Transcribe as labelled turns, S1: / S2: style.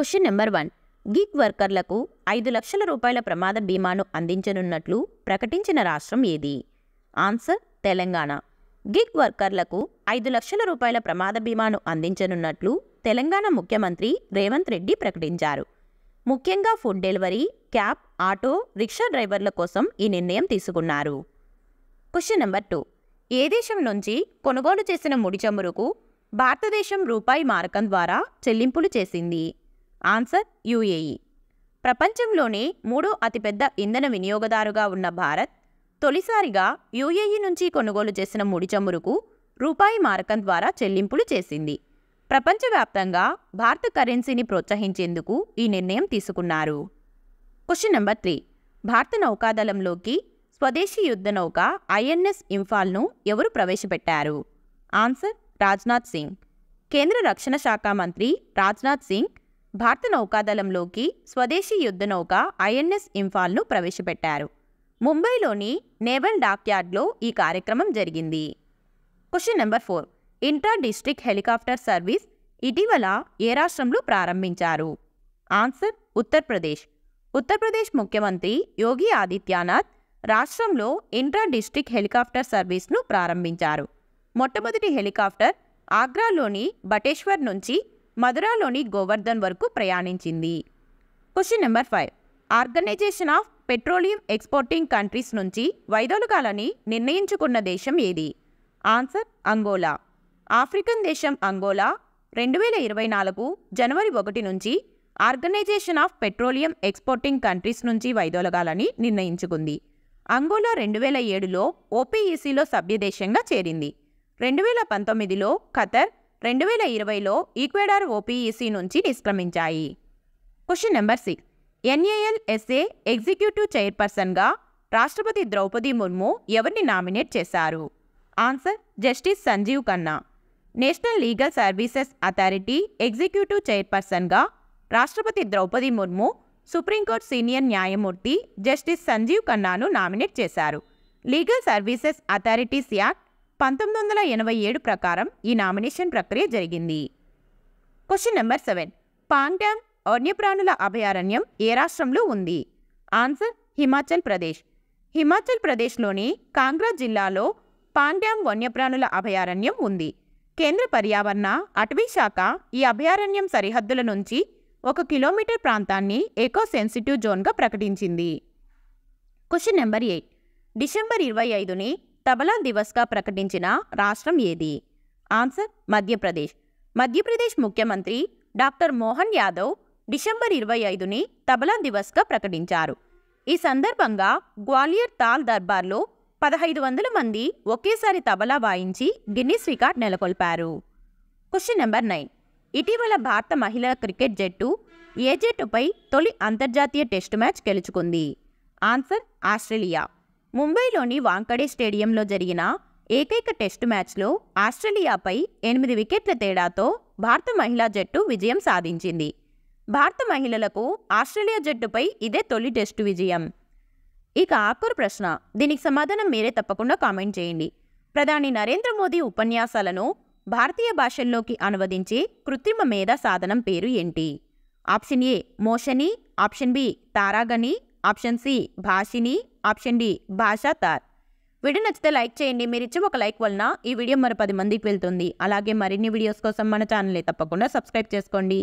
S1: question number one gig వర్కర్లకు ఐదు లక్షల రూపాయల ప్రమాద బీమాను అందించనున్నట్లు ప్రకటించిన రాష్ట్రం ఏది ఆన్సర్ తెలంగాణ గిగ్ వర్కర్లకు ఐదు లక్షల రూపాయల ప్రమాద బీమాను అందించనున్నట్లు తెలంగాణ ముఖ్యమంత్రి రేవంత్ రెడ్డి ప్రకటించారు ముఖ్యంగా food delivery cab auto rickshaw డ్రైవర్ల కోసం ఈ నిర్ణయం తీసుకున్నారు క్వశ్చన్ నెంబర్ టూ ఏ దేశం నుంచి కొనుగోలు చేసిన ముడి చమురుకు భారతదేశం రూపాయి మారకం ద్వారా చెల్లింపులు చేసింది ఆన్సర్ యుఏఈ ప్రపంచంలోనే మూడో అతిపెద్ద ఇంధన వినియోగదారుగా ఉన్న భారత్ తొలిసారిగా యుఏఈ నుంచి కొనుగోలు చేసిన ముడి చమురుకు రూపాయి మారకం ద్వారా చెల్లింపులు చేసింది ప్రపంచవ్యాప్తంగా భారత కరెన్సీని ప్రోత్సహించేందుకు ఈ నిర్ణయం తీసుకున్నారు క్వశ్చన్ నెంబర్ త్రీ భారత నౌకాదళంలోకి స్వదేశీ యుద్ధ నౌక ఐఎన్ఎస్ ఇంఫాల్ను ఎవరు ప్రవేశపెట్టారు ఆన్సర్ రాజ్నాథ్ సింగ్ కేంద్ర రక్షణ శాఖ మంత్రి రాజ్నాథ్ సింగ్ భారత నౌకాదళంలోకి స్వదేశీ యుద్ధనౌక ఐఎన్ఎస్ ఇంఫాల్ను ప్రవేశపెట్టారు ముంబైలోని నేవల్ డాక్యార్డ్లో ఈ కార్యక్రమం జరిగింది question number four intra district helicopter service ఇటీవల ఏ రాష్ట్రంలో ప్రారంభించారు ఆన్సర్ ఉత్తరప్రదేశ్ ఉత్తరప్రదేశ్ ముఖ్యమంత్రి యోగి ఆదిత్యనాథ్ రాష్ట్రంలో ఇంట్రా డిస్ట్రిక్ట్ హెలికాప్టర్ సర్వీస్ను ప్రారంభించారు మొట్టమొదటి హెలికాప్టర్ ఆగ్రాలోని బటేశ్వర్ నుంచి మధురాలోని గోవర్ధన్ వరకు ప్రయాణించింది question number five organization of petroleum exporting countries నుంచి వైదొలగాలని నిర్ణయించుకున్న దేశం ఏది ఆన్సర్ అంగోలా ఆఫ్రికన్ దేశం అంగోలా రెండు వేల ఇరవై నాలుగు జనవరి ఒకటి నుంచి organization of petroleum exporting countries నుంచి వైదొలగాలని నిర్ణయించుకుంది అంగోలా రెండు వేల ఏడులో ఓపీఈసీలో e సభ్యదేశంగా చేరింది రెండు వేల పంతొమ్మిదిలో ఖతర్ రెండు వేల ఇరవైలో ఈక్వెడార్ ఓపీఈసీ నుంచి నిష్క్రమించాయి question number six NALSA executive చైర్పర్సన్గా రాష్ట్రపతి ద్రౌపది ముర్ము ఎవరిని నామినేట్ చేశారు answer justice Sanjiv Khanna national legal services authority executive చైర్పర్సన్గా రాష్ట్రపతి ద్రౌపది ముర్ము సుప్రీంకోర్టు సీనియర్ న్యాయమూర్తి జస్టిస్ సంజీవ్ ఖన్నాను నామినేట్ చేశారు లీగల్ సర్వీసెస్ అథారిటీస్ యాక్ట్ పంతొమ్మిది వందల ఎనభై ఏడు ప్రకారం ఈ నామినేషన్ ప్రక్రియ జరిగింది క్వశ్చన్ నెంబర్ సెవెన్ పాన్ వన్యప్రాణుల అభయారణ్యం ఏ రాష్ట్రంలో ఉంది ఆన్సర్ హిమాచల్ ప్రదేశ్ హిమాచల్ ప్రదేశ్లోని కాంగ్రా జిల్లాలో పాన్ వన్యప్రాణుల అభయారణ్యం ఉంది కేంద్ర పర్యావరణ అటవీ శాఖ ఈ అభయారణ్యం సరిహద్దుల నుంచి ఒక కిలోమీటర్ ప్రాంతాన్ని ఎకో సెన్సిటివ్ జోన్గా ప్రకటించింది క్వశ్చన్ నెంబర్ ఎయిట్ డిసెంబర్ ఇరవై ఐదుని తబలా దివస్గా ప్రకటించిన రాష్ట్రం ఏది ఆన్సర్ మధ్యప్రదేశ్ మధ్యప్రదేశ్ ముఖ్యమంత్రి డాక్టర్ మోహన్ యాదవ్ డిసెంబర్ ఇరవై ఐదుని తబలా దివస్గా ప్రకటించారు ఈ సందర్భంగా గ్వాలియర్ తాల్ దర్బార్లో పదహైదు వందల మంది ఒకేసారి తబలా వాయించి గిన్నీస్ రికార్డ్ నెలకొల్పారు క్వశ్చన్ నెంబర్ నైన్ ఇటీవల భారత మహిళా క్రికెట్ జట్టు ఏ జట్టుపై తొలి అంతర్జాతీయ టెస్టు మ్యాచ్ గెలుచుకుంది ఆన్సర్ ఆస్ట్రేలియా ముంబైలోని వాంకడే స్టేడియంలో జరిగిన ఏకైక టెస్టు మ్యాచ్లో ఆస్ట్రేలియాపై ఎనిమిది వికెట్ల తేడాతో భారత మహిళా జట్టు విజయం సాధించింది భారత మహిళలకు ఆస్ట్రేలియా జట్టుపై ఇదే తొలి టెస్టు విజయం ఇక ఆఖరు ప్రశ్న దీనికి సమాధానం మీరే తప్పకుండా కామెంట్ చేయండి ప్రధాని నరేంద్ర మోదీ ఉపన్యాసాలను భారతీయ భాషల్లోకి అనువదించే కృత్రిమ మేధా సాధనం పేరు ఏంటి option A Moshani option B Taragani option C Bhashini option D Bhasha Tar video నచ్చితే లైక్ చేయండి మీరు ఇచ్చి ఒక లైక్ వలన ఈ వీడియో మరో పది మందికి వెళ్తుంది అలాగే మరిన్ని వీడియోస్ కోసం మన ఛానల్ని తప్పకుండా సబ్స్క్రైబ్ చేసుకోండి